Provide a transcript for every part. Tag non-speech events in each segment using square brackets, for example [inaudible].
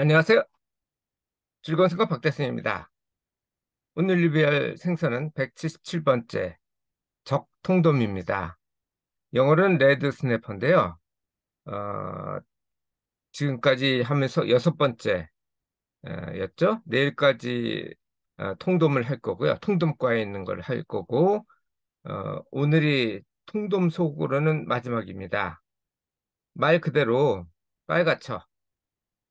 안녕하세요. 즐거운 생각 박대순입니다. 오늘 리뷰할 생선은 177번째 적통돔입니다. 영어로는 레드 스냅퍼인데요 어, 지금까지 하면서 여섯 번째였죠. 어, 내일까지 어, 통돔을 할 거고요. 통돔과에 있는 걸 할 거고 어, 오늘이 통돔 속으로는 마지막입니다. 말 그대로 빨갛죠.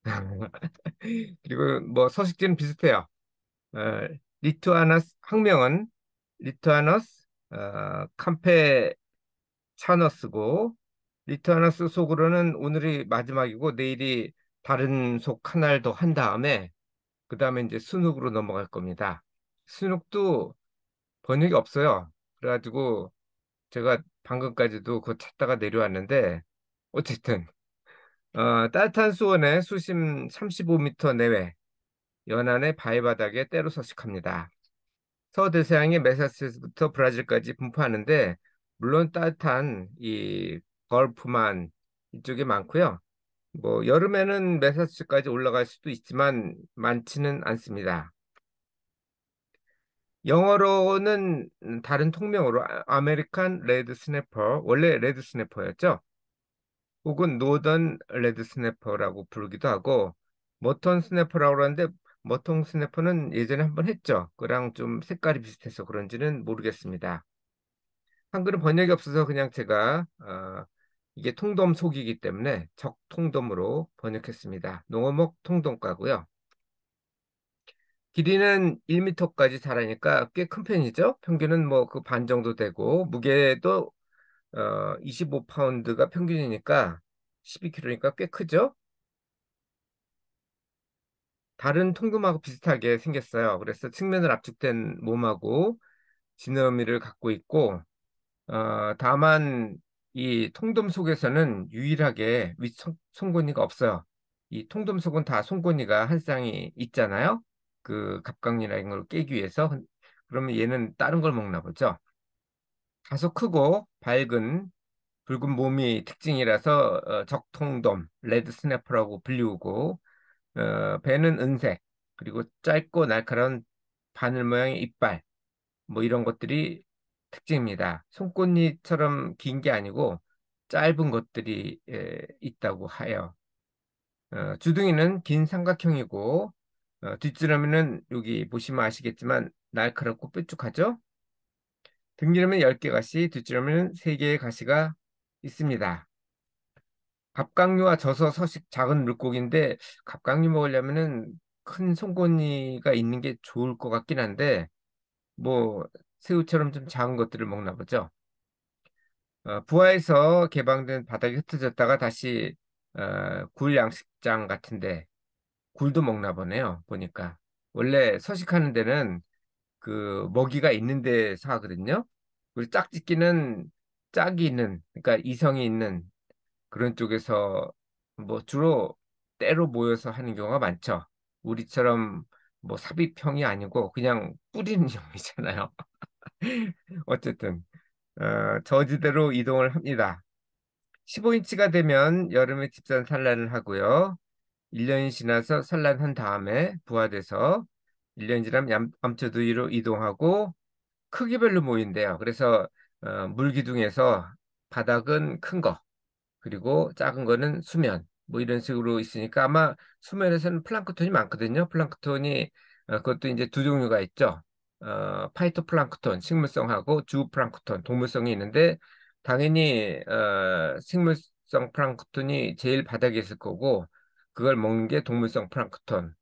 [laughs] 그리고 뭐 서식지는 비슷해요. 어, 리투아나스 학명은 리투아나스 어, 캄페차너스고 리투아나스 속으로는 오늘이 마지막이고 내일이 다른 속한알도한 다음에 그 다음에 이제 순욱으로 넘어갈 겁니다. 순욱도 번역이 없어요. 그래가지고 제가 방금까지도 그거 찾다가 내려왔는데 어쨌든 어, 따뜻한 수온에 수심 35m 내외, 연안의 바위바닥에 때로 서식합니다. 서대서양의 메사스부터 에서 브라질까지 분포하는데 물론 따뜻한 이 걸프만 이쪽에 많고요. 뭐 여름에는 메사스까지 올라갈 수도 있지만 많지는 않습니다. 영어로는 다른 통명으로 아, 아메리칸 레드 스네퍼, 원래 레드 스네퍼였죠. 혹은 노던 레드 스네퍼라고 부르기도 하고 머톤 스네퍼라고 하는데 머통 스네퍼는 예전에 한번 했죠. 그랑 좀 색깔이 비슷해서 그런지는 모르겠습니다. 한글은 번역이 없어서 그냥 제가 어, 이게 통돔 속이기 때문에 적통돔으로 번역했습니다. 농어목 통돔과고요. 길이는 1m까지 자라니까 꽤 큰 편이죠. 평균은 뭐 그 반 정도 되고 무게도 어, 25파운드가 평균이니까 12kg니까 꽤 크죠? 다른 통금하고 비슷하게 생겼어요. 그래서 측면을 압축된 몸하고 지느러미를 갖고 있고 어, 다만 이 통돔 속에서는 유일하게 윗 송곳니가 없어요. 이 통돔 속은 다 송곳니가 한 쌍이 있잖아요. 그 갑각류라는 걸 깨기 위해서 그러면 얘는 다른 걸 먹나 보죠. 다소 크고 밝은 붉은 몸이 특징이라서 어, 적통돔, 레드 스냅퍼라고 불리우고 어, 배는 은색, 그리고 짧고 날카로운 바늘 모양의 이빨 뭐 이런 것들이 특징입니다. 손꽃니처럼긴 게 아니고 짧은 것들이 에, 있다고 하여 어, 주둥이는 긴 삼각형이고 어, 뒷지름이는 여기 보시면 아시겠지만 날카롭고 뾰족하죠. 등지름은 10개 가시, 뒷지름은 3개의 가시가 있습니다. 갑각류와 젖어 서식 작은 물고기인데 갑각류 먹으려면큰 송곳니가 있는 게 좋을 것 같긴 한데 뭐 새우처럼 좀 작은 것들을 먹나 보죠. 어, 부하에서 개방된 바닥에 흩어졌다가 다시 어, 굴 양식장 같은데 굴도 먹나 보네요. 보니까 원래 서식하는 데는 그 먹이가 있는 데 사거든요. 우리 짝짓기는 짝이 있는 그러니까 이성이 있는 그런 쪽에서 뭐 주로 때로 모여서 하는 경우가 많죠. 우리처럼 뭐 삽입형이 아니고 그냥 뿌리는 [laughs] 형이잖아요. 어쨌든 어, 저지대로 이동을 합니다. 15인치가 되면 여름에 집산 산란을 하고요. 1년이 지나서 산란한 다음에 부화돼서 1년 지나면 암투두이로 이동하고 크기별로 모인대요. 그래서 어, 물기둥에서 바닥은 큰 거, 그리고 작은 거는 수면, 뭐 이런 식으로 있으니까 아마 수면에서는 플랑크톤이 많거든요. 플랑크톤이 어, 그것도 이제 두 종류가 있죠. 어, 파이토플랑크톤, 식물성하고 주플랑크톤, 동물성이 있는데 당연히 어, 식물성 플랑크톤이 제일 바닥에 있을 거고 그걸 먹는 게 동물성 플랑크톤.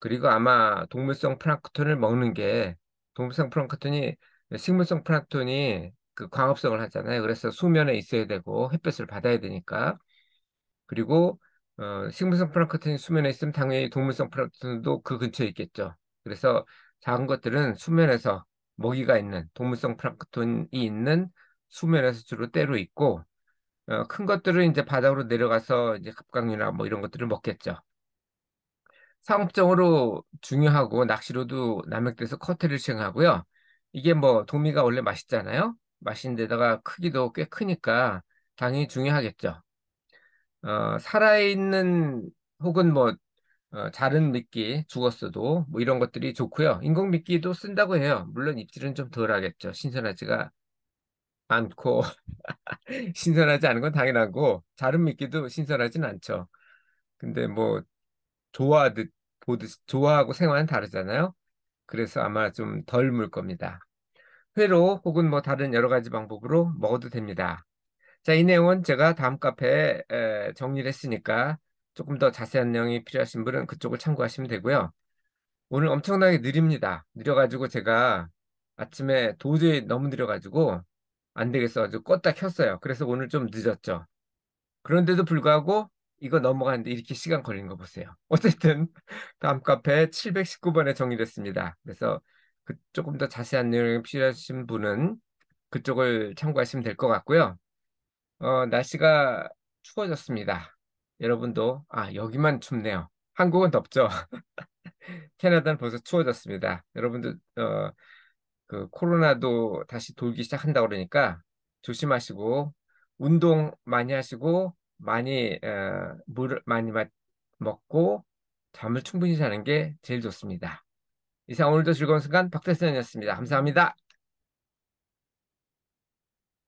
그리고 아마 동물성 플랑크톤을 먹는 게 동물성 플랑크톤이 식물성 플랑크톤이 그 광합성을 하잖아요. 그래서 수면에 있어야 되고 햇볕을 받아야 되니까 그리고 어, 식물성 플랑크톤이 수면에 있으면 당연히 동물성 플랑크톤도 그 근처에 있겠죠. 그래서 작은 것들은 수면에서 먹이가 있는 동물성 플랑크톤이 있는 수면에서 주로 때로 있고 어, 큰 것들은 이제 바닥으로 내려가서 이제 갑각류나 뭐 이런 것들을 먹겠죠. 상업적으로 중요하고 낚시로도 남획돼서 커트를 시행하고요. 이게 뭐 도미가 원래 맛있잖아요. 맛있는 데다가 크기도 꽤 크니까 당연히 중요하겠죠. 어, 살아있는 혹은 뭐 어, 자른 미끼 죽었어도 뭐 이런 것들이 좋고요. 인공 미끼도 쓴다고 해요. 물론 입질은 좀 덜하겠죠. 신선하지가 않고 [laughs] 신선하지 않은 건 당연하고 자른 미끼도 신선하진 않죠. 근데 뭐 좋아하듯 보듯 좋아하고 생활은 다르잖아요. 그래서 아마 좀 덜 물 겁니다. 회로 혹은 뭐 다른 여러 가지 방법으로 먹어도 됩니다. 자, 이 내용은 제가 다음 카페에 정리를 했으니까 조금 더 자세한 내용이 필요하신 분은 그쪽을 참고하시면 되고요. 오늘 엄청나게 느립니다. 느려가지고 제가 아침에 도저히 너무 느려가지고 안 되겠어 가지고 껐다 켰어요. 그래서 오늘 좀 늦었죠. 그런데도 불구하고 이거 넘어가는데 이렇게 시간 걸리는 거 보세요. [laughs] 어쨌든 다음 카페 719번에 정리됐습니다. 그래서 그 조금 더 자세한 내용이 필요하신 분은 그쪽을 참고하시면 될 것 같고요. 어, 날씨가 추워졌습니다. 여러분도 아 여기만 춥네요. 한국은 덥죠. [laughs] 캐나다는 벌써 추워졌습니다. 여러분도 어, 그 코로나도 다시 돌기 시작한다 그러니까 조심하시고 운동 많이 하시고 많이 어, 물을 많이 마, 먹고 잠을 충분히 자는 게 제일 좋습니다. 이상 오늘도 즐거운 순간 박태선이었습니다. 감사합니다.